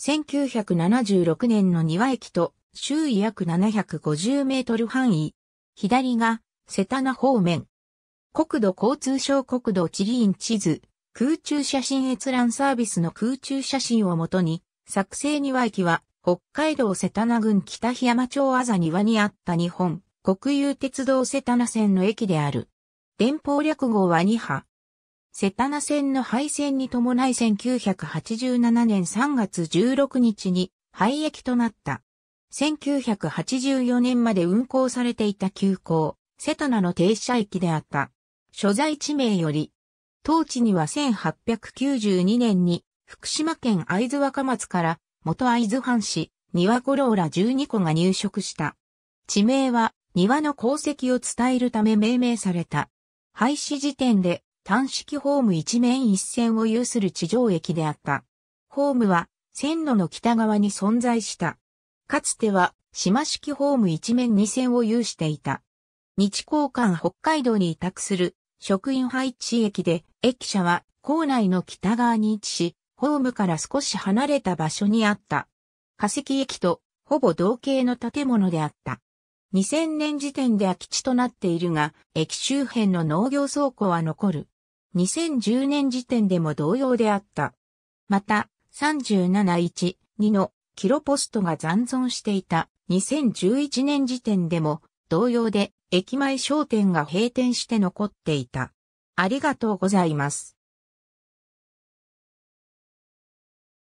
1976年の庭駅と周囲約750メートル範囲。左が瀬棚方面。国土交通省国土地理院地図、空中写真閲覧サービスの空中写真をもとに、作成庭駅は北海道瀬棚郡北檜山町あざ庭にあった日本国有鉄道瀬棚線の駅である。電報略号は2波。セタナ戦の敗戦に伴い1987年3月16日に廃駅となった。1984年まで運行されていた急行、セタナの停車駅であった。所在地名より、当地には1892年に福島県会津若松から元会津藩士、庭五郎ら12個が入植した。地名は庭の功績を伝えるため命名された。廃止時点で単式ホーム一面一線を有する地上駅であった。ホームは線路の北側に存在した。かつては島式ホーム一面二線を有していた。日交換北海道に委託する職員配置駅で駅舎は構内の北側に位置し、ホームから少し離れた場所にあった。化石駅とほぼ同型の建物であった。2000年時点で空き地となっているが、駅周辺の農業倉庫は残る。2010年時点でも同様であった。また、37.1、2のキロポストが残存していた2011年時点でも同様で駅前商店が閉店して残っていた。ありがとうございます。